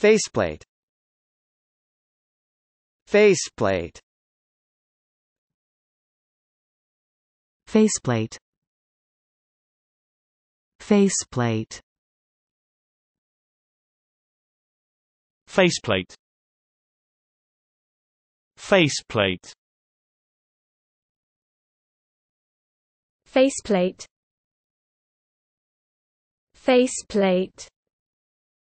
Faceplate Faceplate Faceplate Faceplate Faceplate Faceplate Faceplate Faceplate